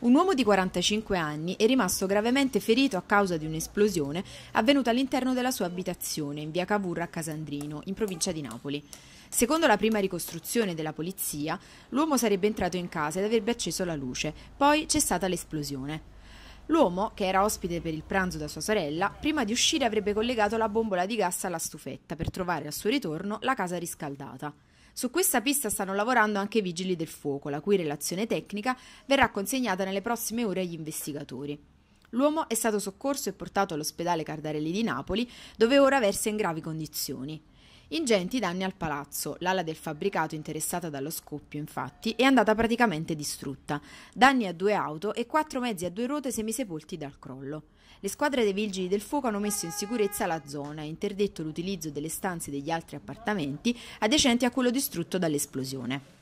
Un uomo di 45 anni è rimasto gravemente ferito a causa di un'esplosione avvenuta all'interno della sua abitazione in via Cavour a Casandrino, in provincia di Napoli. Secondo la prima ricostruzione della polizia, l'uomo sarebbe entrato in casa ed avrebbe acceso la luce, poi c'è stata l'esplosione. L'uomo, che era ospite per il pranzo da sua sorella, prima di uscire avrebbe collegato la bombola di gas alla stufetta per trovare al suo ritorno la casa riscaldata. Su questa pista stanno lavorando anche i vigili del fuoco, la cui relazione tecnica verrà consegnata nelle prossime ore agli investigatori. L'uomo è stato soccorso e portato all'ospedale Cardarelli di Napoli, dove ora versa in gravi condizioni. Ingenti danni al palazzo, l'ala del fabbricato interessata dallo scoppio infatti è andata praticamente distrutta, danni a due auto e quattro mezzi a due ruote semisepolti dal crollo. Le squadre dei vigili del fuoco hanno messo in sicurezza la zona e interdetto l'utilizzo delle stanze degli altri appartamenti adiacenti a quello distrutto dall'esplosione.